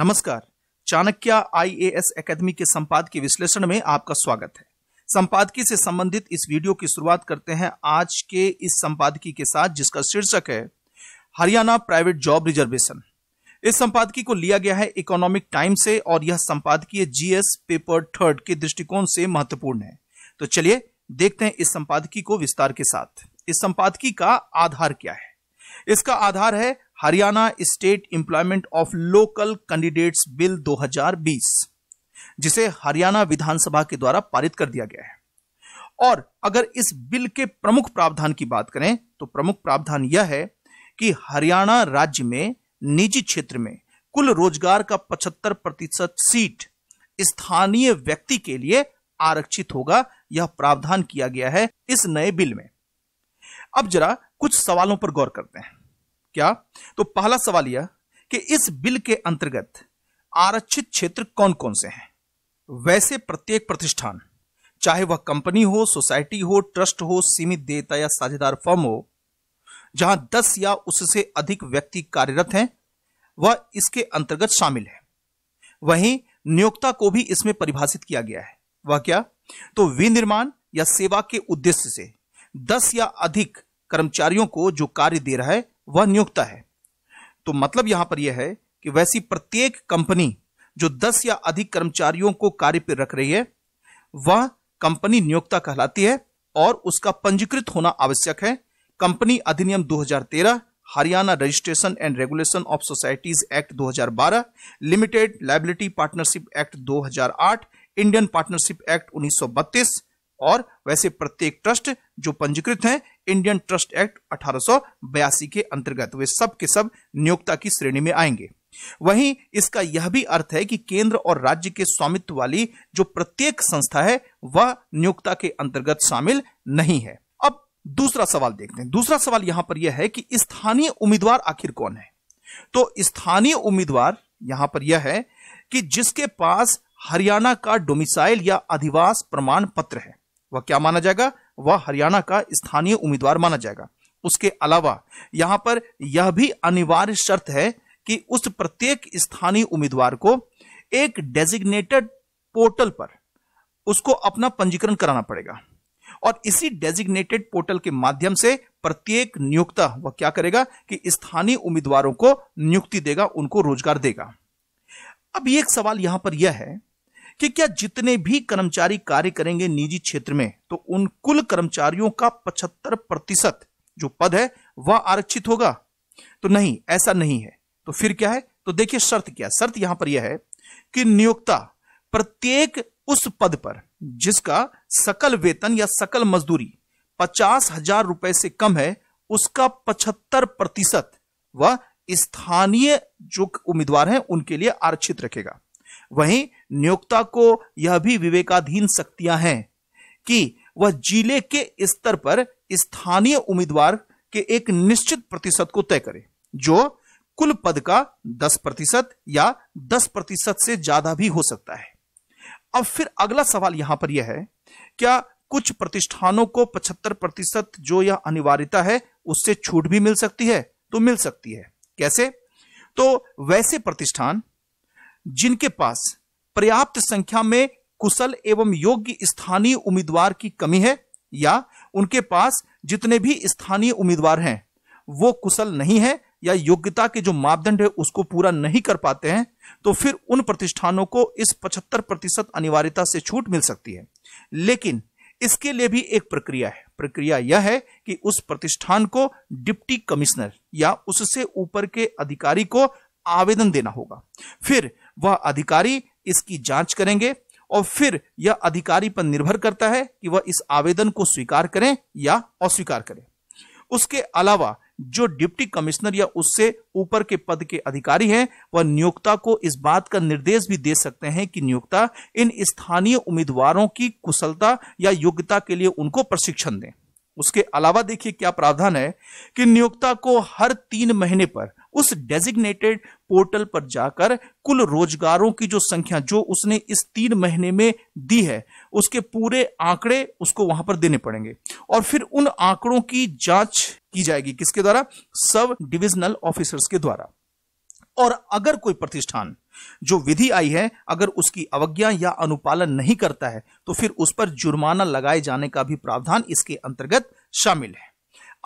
नमस्कार Chanakya IAS academy के संपाद के विश्लेषण में आपका स्वागत है संपादकी से संबंधित इस वीडियो की शुरुआत करते हैं आज के इस संपादकी के साथ जिसका शीर्षक है हरियाणा प्राइवेट जॉब रिजर्वेशन इस संपादकी को लिया गया है इकोनॉमिक टाइम से और यह संपादकीय जीएस पेपर थर्ड के दृष्टिकोण से महत्वपूर्ण है तो चलिए देखते हैं इस संपादकी को विस्तार के साथ इस संपादकी का आधार क्या है इसका आधार है Haryana state employment of local candidates bill 2020 जिसे हरियाणा विधानसभा के द्वारा पारित कर दिया गया है और अगर इस बिल के प्रमुख प्रावधान की बात करें तो प्रमुख प्रावधान यह है कि हरियाणा राज्य में निजी क्षेत्र में कुल रोजगार का 75 प्रतिशत सीट स्थानीय व्यक्ति के लिए आरक्षित होगा यह प्रावधान किया गया है इस नए बिल में अब जरा कुछ सवालों पर गौर करते हैं क्या तो पहला सवाल यह कि इस बिल के अंतर्गत आरक्षित क्षेत्र कौन कौन से हैं वैसे प्रत्येक प्रतिष्ठान चाहे वह कंपनी हो सोसाइटी हो ट्रस्ट हो सीमित देयता या साझेदार फर्म हो जहां 10 या उससे अधिक व्यक्ति कार्यरत हैं वह इसके अंतर्गत शामिल है वहीं नियोक्ता को भी इसमें परिभाषित किया गया है वह क्या तो विनिर्माण या सेवा के उद्देश्य से 10 या अधिक कर्मचारियों को जो कार्य दे रहा है वह नियोक्ता है तो मतलब यहां पर यह है कि वैसी प्रत्येक कंपनी जो दस या अधिक कर्मचारियों को कार्य पर रख रही है वह कंपनी नियोक्ता कहलाती है और उसका पंजीकृत होना आवश्यक है कंपनी अधिनियम 2013 Haryana registration and regulation of societies act 2012 limited liability partnership act 2008 Indian partnership act 1932 और वैसे प्रत्येक ट्रस्ट जो पंजीकृत हैं इंडियन ट्रस्ट एक्ट अठारह के अंतर्गत वे सब के सब नियोक्ता की श्रेणी में आएंगे वहीं इसका यह भी अर्थ है कि केंद्र और राज्य के स्वामित्व वाली जो प्रत्येक संस्था है वह नियोक्ता के अंतर्गत शामिल नहीं है अब दूसरा सवाल देखते हैं दूसरा सवाल यहां पर यह है कि स्थानीय उम्मीदवार आखिर कौन है तो स्थानीय उम्मीदवार यहां पर यह है कि जिसके पास हरियाणा का डोमिसाइल या अधिवास प्रमाण पत्र है वह क्या माना जाएगा वह हरियाणा का स्थानीय उम्मीदवार माना जाएगा उसके अलावा यहां पर यह भी अनिवार्य शर्त है कि उस प्रत्येक स्थानीय उम्मीदवार को एक डेजिग्नेटेड पोर्टल पर उसको अपना पंजीकरण कराना पड़ेगा और इसी डेजिग्नेटेड पोर्टल के माध्यम से प्रत्येक नियोक्ता वह क्या करेगा कि स्थानीय उम्मीदवारों को नियुक्ति देगा उनको रोजगार देगा अब एक सवाल यहां पर यह है कि क्या जितने भी कर्मचारी कार्य करेंगे निजी क्षेत्र में तो उन कुल कर्मचारियों का पचहत्तर प्रतिशत जो पद है वह आरक्षित होगा तो नहीं ऐसा नहीं है तो फिर क्या है तो देखिए शर्त क्या शर्त यहां पर यह है कि नियोक्ता प्रत्येक उस पद पर जिसका सकल वेतन या सकल मजदूरी पचास हजार रुपए से कम है उसका पचहत्तर प्रतिशत वह स्थानीय जो उम्मीदवार हैं उनके लिए आरक्षित रखेगा वहीं नियोक्ता को यह भी विवेकाधीन शक्तियां हैं कि वह जिले के स्तर पर स्थानीय उम्मीदवार के एक निश्चित प्रतिशत को तय करे जो कुल पद का 10 प्रतिशत या 10 प्रतिशत से ज्यादा भी हो सकता है अब फिर अगला सवाल यहां पर यह है क्या कुछ प्रतिष्ठानों को 75 प्रतिशत जो यह अनिवार्यता है उससे छूट भी मिल सकती है तो मिल सकती है कैसे तो वैसे प्रतिष्ठान जिनके पास पर्याप्त संख्या में कुशल एवं योग्य स्थानीय उम्मीदवार की कमी है या उनके पास जितने भी स्थानीय उम्मीदवार हैं वो कुशल नहीं है या योग्यता के जो मापदंड है उसको पूरा नहीं कर पाते हैं तो फिर उन प्रतिष्ठानों को इस 75 प्रतिशत अनिवार्यता से छूट मिल सकती है लेकिन इसके लिए भी एक प्रक्रिया है प्रक्रिया यह है कि उस प्रतिष्ठान को डिप्टी कमिश्नर या उससे ऊपर के अधिकारी को आवेदन देना होगा फिर वह अधिकारी इसकी जांच करेंगे और फिर यह अधिकारी पर निर्भर करता है कि वह इस आवेदन को स्वीकार करें या अस्वीकार करें उसके अलावा जो डिप्टी कमिश्नर या उससे ऊपर के पद के अधिकारी हैं वह नियोक्ता को इस बात का निर्देश भी दे सकते हैं कि नियोक्ता इन स्थानीय उम्मीदवारों की कुशलता या योग्यता के लिए उनको प्रशिक्षण दें उसके अलावा देखिए क्या प्रावधान है कि नियोक्ता को हर तीन महीने पर उस डेजिग्नेटेड पोर्टल पर जाकर कुल रोजगारों की जो संख्या जो उसने इस तीन महीने में दी है उसके पूरे आंकड़े उसको वहां पर देने पड़ेंगे और फिर उन आंकड़ों की जांच की जाएगी किसके द्वारा सब डिविजनल ऑफिसर्स के द्वारा और अगर कोई प्रतिष्ठान जो विधि आई है अगर उसकी अवज्ञा या अनुपालन नहीं करता है तो फिर उस पर जुर्माना लगाए जाने का भी प्रावधान इसके अंतर्गत शामिल है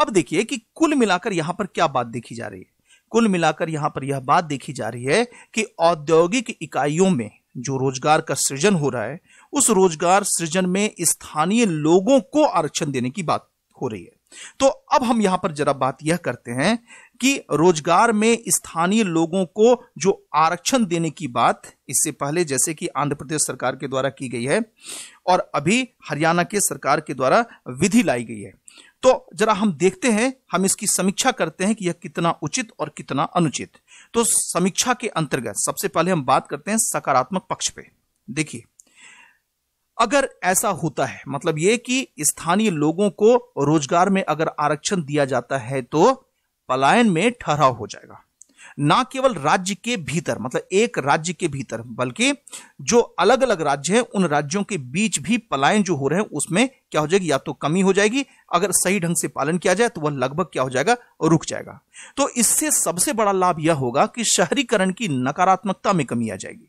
अब देखिए कि कुल मिलाकर यहां पर क्या बात देखी जा रही है कुल मिलाकर यहाँ पर यह बात देखी जा रही है कि औद्योगिक इकाइयों में जो रोजगार का सृजन हो रहा है उस रोजगार सृजन में स्थानीय लोगों को आरक्षण देने की बात हो रही है तो अब हम यहां पर जरा बात यह करते हैं कि रोजगार में स्थानीय लोगों को जो आरक्षण देने की बात इससे पहले जैसे कि आंध्र प्रदेश सरकार के द्वारा की गई है और अभी हरियाणा के सरकार के द्वारा विधि लाई गई है तो जरा हम देखते हैं हम इसकी समीक्षा करते हैं कि यह कितना उचित और कितना अनुचित तो समीक्षा के अंतर्गत सबसे पहले हम बात करते हैं सकारात्मक पक्ष पे देखिए अगर ऐसा होता है मतलब ये कि स्थानीय लोगों को रोजगार में अगर आरक्षण दिया जाता है तो पलायन में ठहराव हो जाएगा ना केवल राज्य के भीतर मतलब एक राज्य के भीतर बल्कि जो अलग अलग राज्य हैं उन राज्यों के बीच भी पलायन जो हो रहे हैं उसमें क्या हो जाएगी या तो कमी हो जाएगी अगर सही ढंग से पालन किया जाए तो वह लगभग क्या हो जाएगा रुक जाएगा तो इससे सबसे बड़ा लाभ यह होगा कि शहरीकरण की नकारात्मकता में कमी आ जाएगी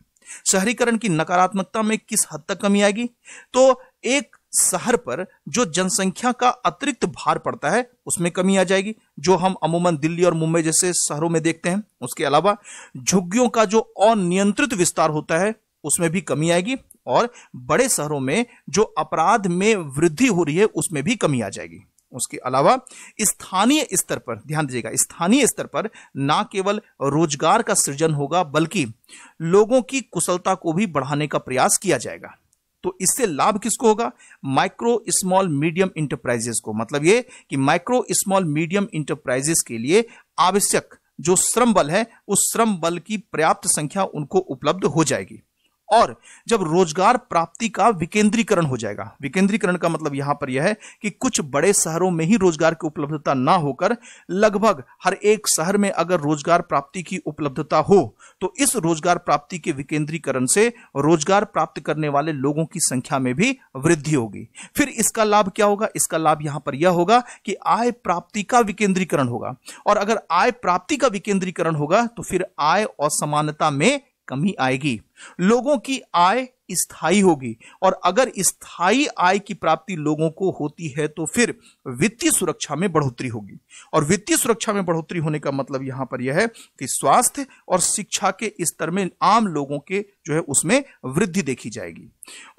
शहरीकरण की नकारात्मकता में किस हद तक कमी आएगी तो एक शहर पर जो जनसंख्या का अतिरिक्त भार पड़ता है उसमें कमी आ जाएगी जो हम अमूमन दिल्ली और मुंबई जैसे शहरों में देखते हैं उसके अलावा झुग्गियों का जो अनियंत्रित विस्तार होता है उसमें भी कमी आएगी और बड़े शहरों में जो अपराध में वृद्धि हो रही है उसमें भी कमी आ जाएगी उसके अलावा स्थानीय स्तर पर ध्यान दीजिएगा स्थानीय स्तर पर ना केवल रोजगार का सृजन होगा बल्कि लोगों की कुशलता को भी बढ़ाने का प्रयास किया जाएगा तो इससे लाभ किसको होगा माइक्रो स्मॉल मीडियम इंटरप्राइजेस को मतलब ये कि माइक्रो स्मॉल मीडियम इंटरप्राइजेस के लिए आवश्यक जो श्रम बल है उस श्रम बल की पर्याप्त संख्या उनको उपलब्ध हो जाएगी और जब रोजगार प्राप्ति का विकेंद्रीकरण हो जाएगा विकेंद्रीकरण का मतलब यहां पर यह है कि कुछ बड़े शहरों में ही रोजगार की उपलब्धता ना होकर लगभग हर एक शहर में अगर रोजगार प्राप्ति की उपलब्धता हो तो इस रोजगार प्राप्ति के विकेंद्रीकरण से रोजगार प्राप्त करने वाले लोगों की संख्या में भी वृद्धि होगी फिर इसका लाभ क्या होगा इसका लाभ यहां पर यह होगा कि आय प्राप्ति का विकेंद्रीकरण होगा और अगर आय प्राप्ति का विकेंद्रीकरण होगा तो फिर आय असमानता में कमी आएगी लोगों की आय स्थायी होगी और अगर स्थायी आय की प्राप्ति लोगों को होती है तो फिर वित्तीय सुरक्षा में बढ़ोतरी होगी और वित्तीय सुरक्षा में बढ़ोतरी होने का मतलब यहां पर यह है कि स्वास्थ्य और शिक्षा के स्तर में आम लोगों के जो है उसमें वृद्धि देखी जाएगी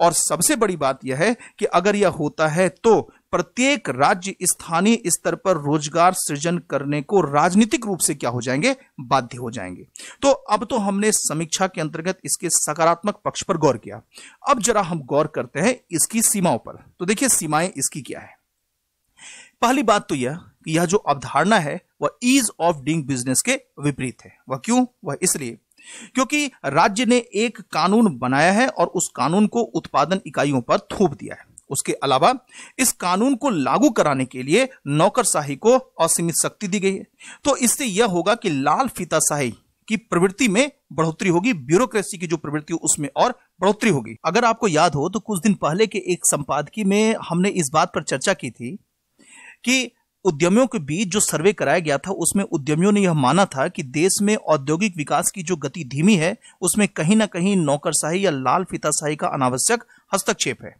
और सबसे बड़ी बात यह है कि अगर यह होता है तो प्रत्येक राज्य स्थानीय स्तर पर रोजगार सृजन करने को राजनीतिक रूप से क्या हो जाएंगे बाध्य हो जाएंगे तो अब तो हमने समीक्षा के अंतर्गत इसके सकारात्मक पक्ष पर गौर किया अब जरा हम गौर करते हैं इसकी सीमाओं पर तो देखिए सीमाएं इसकी क्या है पहली बात तो यह कि यह जो अवधारणा है वह ईज ऑफ डूइंग बिजनेस के विपरीत है वह क्यों वह इसलिए क्योंकि राज्य ने एक कानून बनाया है और उस कानून को उत्पादन इकाइयों पर थोप दिया है उसके अलावा इस कानून को लागू कराने के लिए नौकरशाही को असीमित शक्ति दी गई है तो इससे यह होगा कि लाल फीताशाही की प्रवृत्ति में बढ़ोतरी होगी ब्यूरोक्रेसी की जो प्रवृत्ति उसमें और बढ़ोतरी होगी अगर आपको याद हो तो कुछ दिन पहले के एक संपादकीय में हमने इस बात पर चर्चा की थी कि उद्यमियों के बीच जो सर्वे कराया गया था उसमें उद्यमियों ने यह माना था कि देश में औद्योगिक विकास की जो गति धीमी है उसमें कहीं ना कहीं नौकरशाही या लाल फिताशाही का अनावश्यक हस्तक्षेप है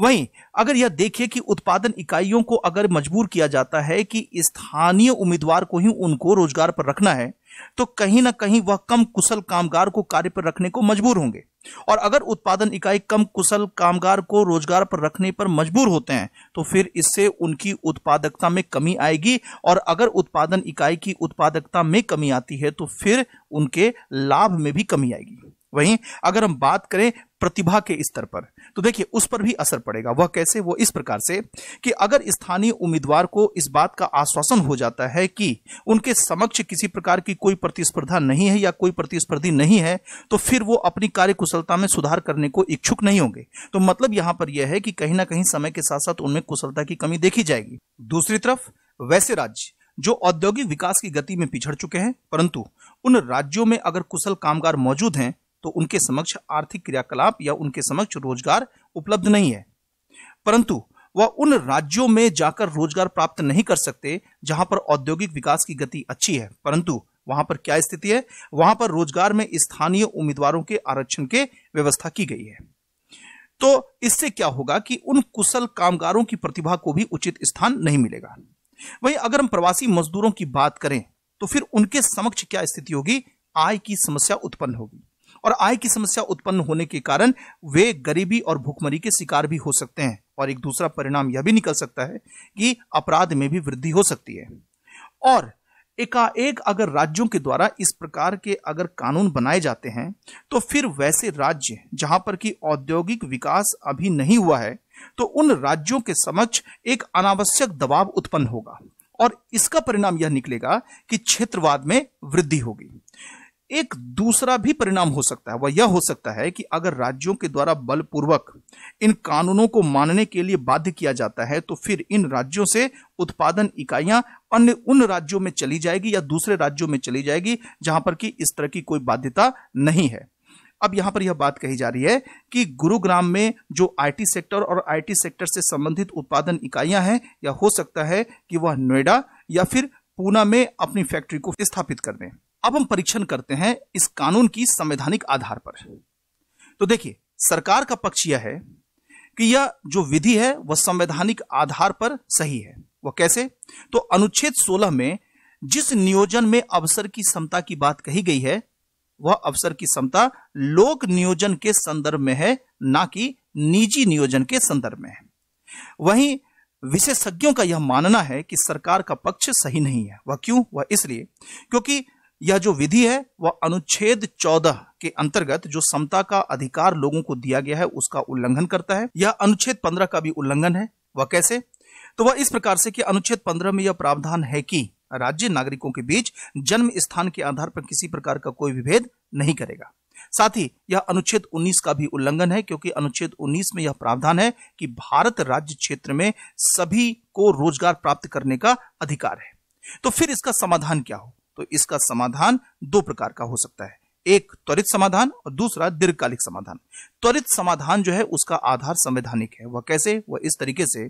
वहीं अगर यह देखिए कि उत्पादन इकाइयों को अगर मजबूर किया जाता है कि स्थानीय उम्मीदवार को ही उनको रोजगार पर रखना है तो कहीं ना कहीं वह कम कुशल कामगार को कार्य पर रखने को मजबूर होंगे और अगर उत्पादन इकाई कम कुशल कामगार को रोजगार पर रखने पर मजबूर होते हैं तो फिर इससे उनकी उत्पादकता में कमी आएगी और अगर उत्पादन इकाई की उत्पादकता में कमी आती है तो फिर उनके लाभ में भी कमी आएगी वहीं अगर हम बात करें प्रतिभा के स्तर पर तो देखिए उस पर भी असर पड़ेगा वह कैसे वो इस प्रकार से कि अगर स्थानीय उम्मीदवार को इस बात का आश्वासन हो जाता है कि उनके समक्ष किसी प्रकार की कोई प्रतिस्पर्धा नहीं है या कोई प्रतिस्पर्धी नहीं है तो फिर वो अपनी कार्यकुशलता में सुधार करने को इच्छुक नहीं होंगे तो मतलब यहां पर यह है कि कहीं ना कहीं समय के साथ साथ उनमें कुशलता की कमी देखी जाएगी दूसरी तरफ वैसे राज्य जो औद्योगिक विकास की गति में पिछड़ चुके हैं परंतु उन राज्यों में अगर कुशल कामगार मौजूद हैं तो उनके समक्ष आर्थिक क्रियाकलाप या उनके समक्ष रोजगार उपलब्ध नहीं है परंतु वह उन राज्यों में जाकर रोजगार प्राप्त नहीं कर सकते जहां पर औद्योगिक विकास की गति अच्छी है परंतु वहां पर क्या स्थिति है वहां पर रोजगार में स्थानीय उम्मीदवारों के आरक्षण के व्यवस्था की गई है तो इससे क्या होगा कि उन कुशल कामगारों की प्रतिभा को भी उचित स्थान नहीं मिलेगा वहीं अगर हम प्रवासी मजदूरों की बात करें तो फिर उनके समक्ष क्या स्थिति होगी आय की समस्या उत्पन्न होगी और आय की समस्या उत्पन्न होने के कारण वे गरीबी और भूखमरी के शिकार भी हो सकते हैं और एक दूसरा परिणाम यह भी निकल सकता है कि अपराध में भी वृद्धि हो सकती है और एकाएक अगर राज्यों के द्वारा इस प्रकार के अगर कानून बनाए जाते हैं तो फिर वैसे राज्य जहां पर कि औद्योगिक विकास अभी नहीं हुआ है तो उन राज्यों के समक्ष एक अनावश्यक दबाव उत्पन्न होगा और इसका परिणाम यह निकलेगा कि क्षेत्रवाद में वृद्धि होगी एक दूसरा भी परिणाम हो सकता है वह यह हो सकता है कि अगर राज्यों के द्वारा बलपूर्वक इन कानूनों को मानने के लिए बाध्य किया जाता है तो फिर इन राज्यों से उत्पादन इकाइयां अन्य उन राज्यों में चली जाएगी या दूसरे राज्यों में चली जाएगी जहां पर कि इस तरह की कोई बाध्यता नहीं है अब यहां पर यह बात कही जा रही है कि गुरुग्राम में जो आईटी सेक्टर और आईटी सेक्टर से संबंधित उत्पादन इकाइयां हैं या हो सकता है कि वह नोएडा या फिर पूना में अपनी फैक्ट्री को स्थापित कर दें अब हम परीक्षण करते हैं इस कानून की संवैधानिक आधार पर तो देखिए सरकार का पक्ष यह है कि यह जो विधि है वह संवैधानिक आधार पर सही है वह कैसे तो अनुच्छेद 16 में जिस नियोजन में अवसर की क्षमता की बात कही गई है वह अवसर की क्षमता लोक नियोजन के संदर्भ में है ना कि निजी नियोजन के संदर्भ में है वहीं विशेषज्ञों का यह मानना है कि सरकार का पक्ष सही नहीं है वह क्यों वह इसलिए क्योंकि यह जो विधि है वह अनुच्छेद 14 के अंतर्गत जो समता का अधिकार लोगों को दिया गया है उसका उल्लंघन करता है यह अनुच्छेद 15 का भी उल्लंघन है वह कैसे तो वह इस प्रकार से कि अनुच्छेद 15 में यह प्रावधान है कि राज्य नागरिकों के बीच जन्म स्थान के आधार पर किसी प्रकार का कोई विभेद नहीं करेगा साथ ही यह अनुच्छेद 19 का भी उल्लंघन है क्योंकि अनुच्छेद 19 में यह प्रावधान है कि भारत राज्य क्षेत्र में सभी को रोजगार प्राप्त करने का अधिकार है तो फिर इसका समाधान क्या हो तो इसका समाधान दो प्रकार का हो सकता है एक त्वरित समाधान और दूसरा दीर्घकालिक समाधान त्वरित समाधान जो है उसका आधार संवैधानिक है वह कैसे वह इस तरीके से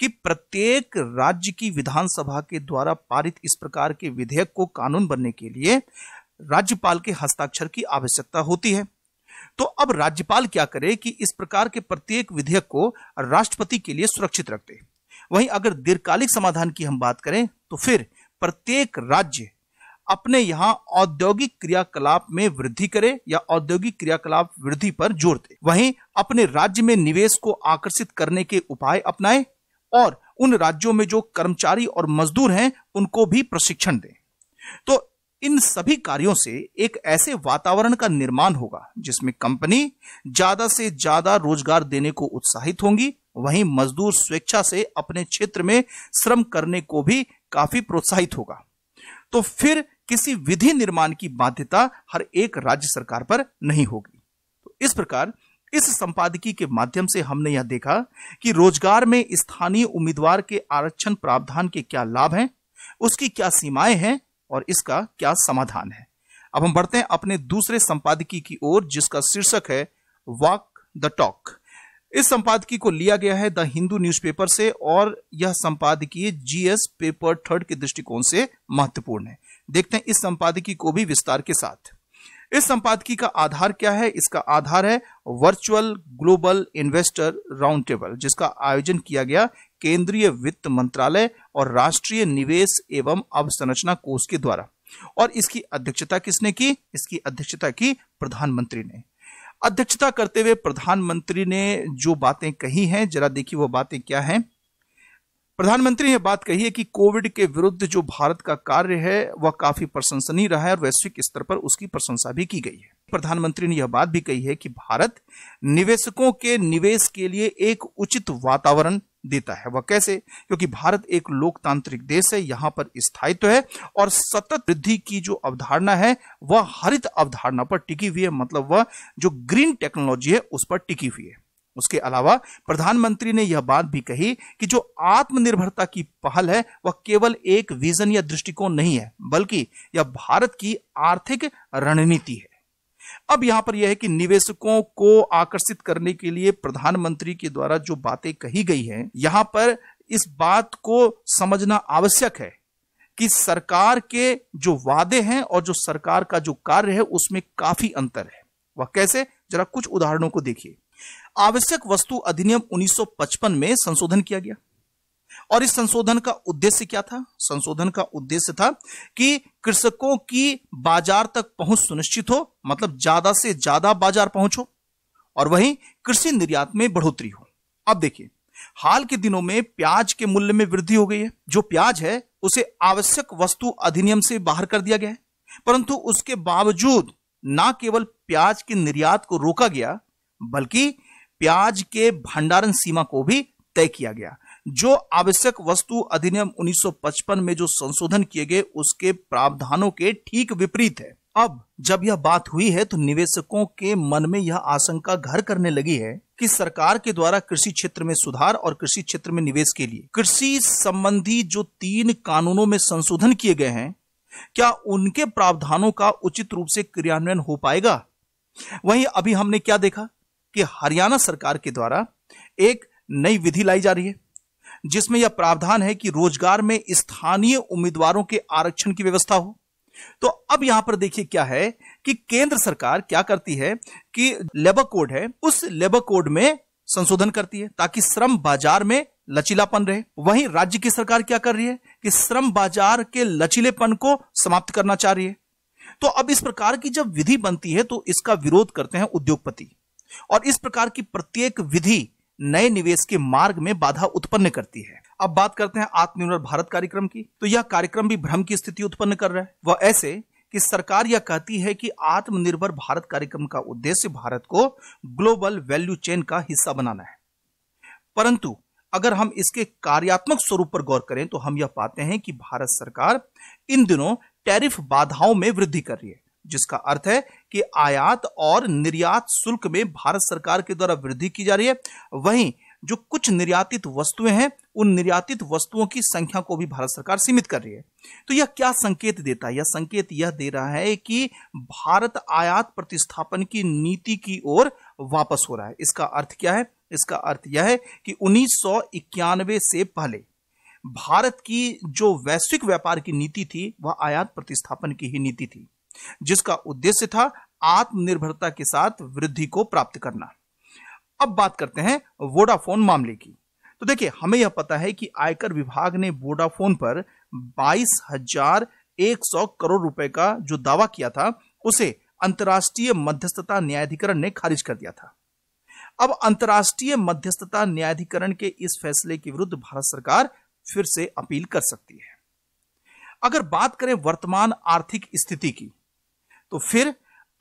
कि प्रत्येक राज्य की विधानसभा के द्वारा पारित इस प्रकार के विधेयक को कानून बनने के लिए राज्यपाल के हस्ताक्षर की आवश्यकता होती है तो अब राज्यपाल क्या करे कि इस प्रकार के प्रत्येक विधेयक को राष्ट्रपति के लिए सुरक्षित रखते वहीं अगर दीर्घकालिक समाधान की हम बात करें तो फिर प्रत्येक राज्य अपने यहाँ औद्योगिक क्रियाकलाप में वृद्धि करे या औद्योगिक क्रियाकलाप वृद्धि पर जोर दे वहीं अपने राज्य में निवेश को आकर्षित करने के उपाय अपनाए और उन राज्यों में जो कर्मचारी और मजदूर हैं उनको भी प्रशिक्षण दें तो इन सभी कार्यों से एक ऐसे वातावरण का निर्माण होगा जिसमें कंपनी ज्यादा से ज्यादा रोजगार देने को उत्साहित होंगी वहीं मजदूर स्वेच्छा से अपने क्षेत्र में श्रम करने को भी काफी प्रोत्साहित होगा तो फिर किसी विधि निर्माण की बाध्यता हर एक राज्य सरकार पर नहीं होगी तो इस प्रकार इस संपादकीय के माध्यम से हमने यह देखा कि रोजगार में स्थानीय उम्मीदवार के आरक्षण प्रावधान के क्या लाभ हैं उसकी क्या सीमाएं हैं और इसका क्या समाधान है अब हम बढ़ते हैं अपने दूसरे संपादकीय की ओर जिसका शीर्षक है वॉक द टॉक इस संपादकीय को लिया गया है द हिंदू न्यूज़पेपर से और यह संपादकीय जीएस पेपर थर्ड के दृष्टिकोण से महत्वपूर्ण है देखते हैं इस संपादकी को भी विस्तार के साथ इस संपादकी का आधार क्या है इसका आधार है virtual global investor round table जिसका आयोजन किया गया केंद्रीय वित्त मंत्रालय और राष्ट्रीय निवेश एवं अवसंरचना कोष के द्वारा और इसकी अध्यक्षता किसने की इसकी अध्यक्षता की प्रधानमंत्री ने अध्यक्षता करते हुए प्रधानमंत्री ने जो बातें कही हैं जरा देखिए वो बातें क्या हैं प्रधानमंत्री ने बात कही है कि कोविड के विरुद्ध जो भारत का कार्य है वह काफी प्रशंसनीय रहा है और वैश्विक स्तर पर उसकी प्रशंसा भी की गई है प्रधानमंत्री ने यह बात भी कही है कि भारत निवेशकों के निवेश के लिए एक उचित वातावरण देता है वह कैसे क्योंकि भारत एक लोकतांत्रिक देश है यहां पर स्थायित्व है और सतत वृद्धि की जो अवधारणा है वह हरित अवधारणा पर टिकी हुई है मतलब वह जो ग्रीन टेक्नोलॉजी है उस पर टिकी हुई है उसके अलावा प्रधानमंत्री ने यह बात भी कही कि जो आत्मनिर्भरता की पहल है वह केवल एक विजन या दृष्टिकोण नहीं है बल्कि यह भारत की आर्थिक रणनीति है अब यहां पर यह है कि निवेशकों को आकर्षित करने के लिए प्रधानमंत्री के द्वारा जो बातें कही गई हैं यहां पर इस बात को समझना आवश्यक है कि सरकार के जो वादे हैं और जो सरकार का जो कार्य है उसमें काफी अंतर है वह कैसे जरा कुछ उदाहरणों को देखिए आवश्यक वस्तु अधिनियम 1955 में संशोधन किया गया और इस संशोधन का उद्देश्य क्या था संशोधन का उद्देश्य था कि कृषकों की बाजार तक पहुंच सुनिश्चित हो मतलब ज्यादा से ज्यादा बाजार पहुंचो और वहीं कृषि निर्यात में बढ़ोतरी हो अब देखिए हाल के दिनों में प्याज के मूल्य में वृद्धि हो गई है जो प्याज है उसे आवश्यक वस्तु अधिनियम से बाहर कर दिया गया है परंतु उसके बावजूद ना केवल प्याज के निर्यात को रोका गया बल्कि प्याज के भंडारण सीमा को भी तय किया गया जो आवश्यक वस्तु अधिनियम 1955 में जो संशोधन किए गए उसके प्रावधानों के ठीक विपरीत है अब जब यह बात हुई है तो निवेशकों के मन में यह आशंका घर करने लगी है कि सरकार के द्वारा कृषि क्षेत्र में सुधार और कृषि क्षेत्र में निवेश के लिए कृषि संबंधी जो तीन कानूनों में संशोधन किए गए हैं क्या उनके प्रावधानों का उचित रूप से क्रियान्वयन हो पाएगा वहीं अभी हमने क्या देखा कि हरियाणा सरकार के द्वारा एक नई विधि लाई जा रही है जिसमें यह प्रावधान है कि रोजगार में स्थानीय उम्मीदवारों के आरक्षण की व्यवस्था हो तो अब यहां पर देखिए क्या है कि केंद्र सरकार क्या करती है कि लेबर कोड है उस लेबर कोड में संशोधन करती है ताकि श्रम बाजार में लचीलापन रहे वहीं राज्य की सरकार क्या कर रही है कि श्रम बाजार के लचीलेपन को समाप्त करना चाह रही है तो अब इस प्रकार की जब विधि बनती है तो इसका विरोध करते हैं उद्योगपति और इस प्रकार की प्रत्येक विधि नए निवेश के मार्ग में बाधा उत्पन्न करती है अब बात करते हैं आत्मनिर्भर भारत कार्यक्रम की तो यह कार्यक्रम भी भ्रम की स्थिति उत्पन्न कर रहा है वह ऐसे कि सरकार यह कहती है कि आत्मनिर्भर भारत कार्यक्रम का उद्देश्य भारत को ग्लोबल वैल्यू चेन का हिस्सा बनाना है परंतु अगर हम इसके कार्यात्मक स्वरूप पर गौर करें तो हम यह पाते हैं कि भारत सरकार इन दिनों टैरिफ बाधाओं में वृद्धि कर रही है जिसका अर्थ है कि आयात और निर्यात शुल्क में भारत सरकार के द्वारा वृद्धि की जा रही है वहीं जो कुछ निर्यातित वस्तुएं हैं उन निर्यातित वस्तुओं की संख्या को भी भारत सरकार सीमित कर रही है तो यह क्या संकेत देता है यह संकेत यह दे रहा है कि भारत आयात प्रतिस्थापन की नीति की ओर वापस हो रहा है इसका अर्थ क्या है इसका अर्थ यह है कि उन्नीस से पहले भारत की जो वैश्विक व्यापार की नीति थी वह आयात प्रतिस्थापन की ही नीति थी जिसका उद्देश्य था आत्मनिर्भरता के साथ वृद्धि को प्राप्त करना अब बात करते हैं वोडाफोन मामले की तो देखिए हमें यह पता है कि आयकर विभाग ने वोडाफोन पर बाईस हजार एक सौ करोड़ रुपए का जो दावा किया था उसे अंतर्राष्ट्रीय मध्यस्थता न्यायाधिकरण ने खारिज कर दिया था अब अंतर्राष्ट्रीय मध्यस्थता न्यायाधिकरण के इस फैसले के विरुद्ध भारत सरकार फिर से अपील कर सकती है अगर बात करें वर्तमान आर्थिक स्थिति की तो फिर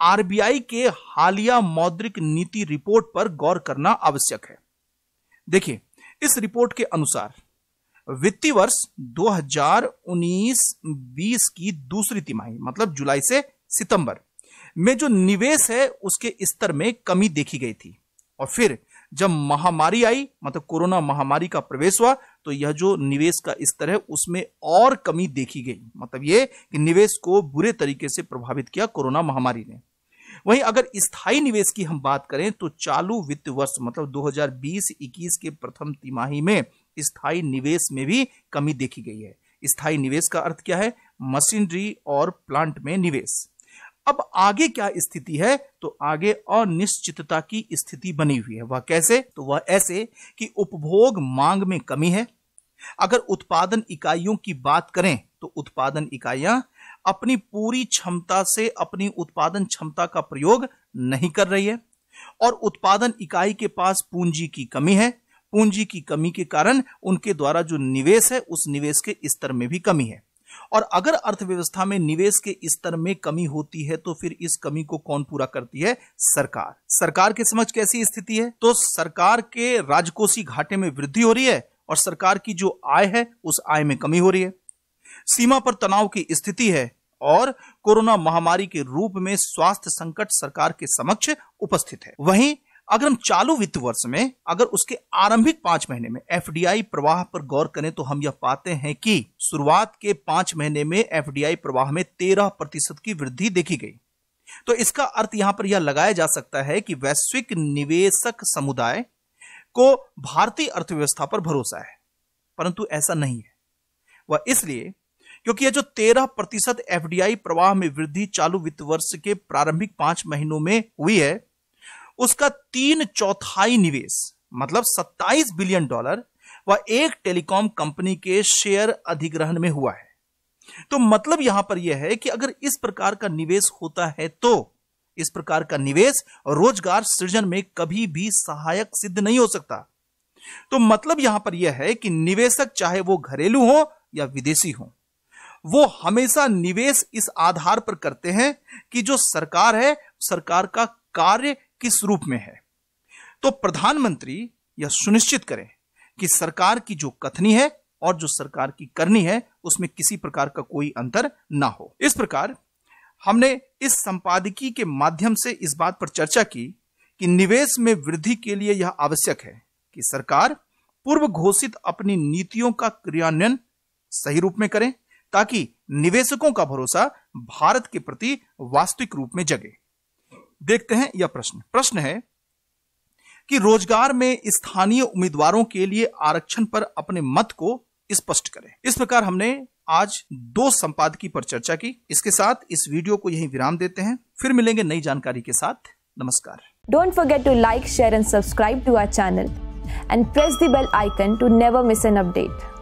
आरबीआई के हालिया मौद्रिक नीति रिपोर्ट पर गौर करना आवश्यक है देखिए इस रिपोर्ट के अनुसार वित्तीय वर्ष 2019-20 की दूसरी तिमाही मतलब जुलाई से सितंबर में जो निवेश है उसके स्तर में कमी देखी गई थी और फिर जब महामारी आई मतलब कोरोना महामारी का प्रवेश हुआ तो यह जो निवेश का स्तर है उसमें और कमी देखी गई मतलब ये कि निवेश को बुरे तरीके से प्रभावित किया कोरोना महामारी ने वहीं अगर स्थायी निवेश की हम बात करें तो चालू वित्त वर्ष मतलब 2020-21 के प्रथम तिमाही में स्थायी निवेश में भी कमी देखी गई है स्थायी निवेश का अर्थ क्या है मशीनरी और प्लांट में निवेश अब आगे क्या स्थिति है तो आगे अनिश्चितता की स्थिति बनी हुई है वह कैसे तो वह ऐसे कि उपभोग मांग में कमी है अगर उत्पादन इकाइयों की बात करें तो उत्पादन इकाइयां अपनी पूरी क्षमता से अपनी उत्पादन क्षमता का प्रयोग नहीं कर रही है और उत्पादन इकाई के पास पूंजी की कमी है पूंजी की कमी के कारण उनके द्वारा जो निवेश है उस निवेश के स्तर में भी कमी है और अगर अर्थव्यवस्था में निवेश के स्तर में कमी होती है तो फिर इस कमी को कौन पूरा करती है सरकार सरकार के समझ कैसी स्थिति है तो सरकार के राजकोषीय घाटे में वृद्धि हो रही है और सरकार की जो आय है उस आय में कमी हो रही है सीमा पर तनाव की स्थिति है और कोरोना महामारी के रूप में स्वास्थ्य संकट सरकार के समक्ष उपस्थित है वहीं अगर हम चालू वित्त वर्ष में अगर उसके आरंभिक पांच महीने में एफ प्रवाह पर गौर करें तो हम यह पाते हैं कि शुरुआत के पांच महीने में एफ प्रवाह में तेरह प्रतिशत की वृद्धि देखी गई तो इसका अर्थ यहां पर यह लगाया जा सकता है कि वैश्विक निवेशक समुदाय को भारतीय अर्थव्यवस्था पर भरोसा है परंतु ऐसा नहीं है वह इसलिए क्योंकि यह जो तेरह प्रतिशत एफडीआई प्रवाह में वृद्धि चालू वित्त वर्ष के प्रारंभिक पांच महीनों में हुई है उसका तीन चौथाई निवेश मतलब सत्ताईस बिलियन डॉलर व एक टेलीकॉम कंपनी के शेयर अधिग्रहण में हुआ है तो मतलब यहां पर यह है कि अगर इस प्रकार का निवेश होता है तो इस प्रकार का निवेश रोजगार सृजन में कभी भी सहायक सिद्ध नहीं हो सकता तो मतलब यहां पर यह है कि निवेशक चाहे वो घरेलू हो या विदेशी हो वो हमेशा निवेश इस आधार पर करते हैं कि जो सरकार है सरकार का कार्य किस रूप में है तो प्रधानमंत्री यह सुनिश्चित करें कि सरकार की जो कथनी है और जो सरकार की करनी है उसमें किसी प्रकार का कोई अंतर ना हो इस प्रकार हमने इस संपादकीय के माध्यम से इस बात पर चर्चा की कि निवेश में वृद्धि के लिए यह आवश्यक है कि सरकार पूर्व घोषित अपनी नीतियों का क्रियान्वयन सही रूप में करें ताकि निवेशकों का भरोसा भारत के प्रति वास्तविक रूप में जगे देखते हैं यह प्रश्न प्रश्न है कि रोजगार में स्थानीय उम्मीदवारों के लिए आरक्षण पर अपने मत को स्पष्ट करें इस प्रकार हमने आज दो संपादकीय पर चर्चा की इसके साथ इस वीडियो को यही विराम देते हैं फिर मिलेंगे नई जानकारी के साथ नमस्कार don't forget to like share and subscribe to our channel and press the bell icon to never miss an update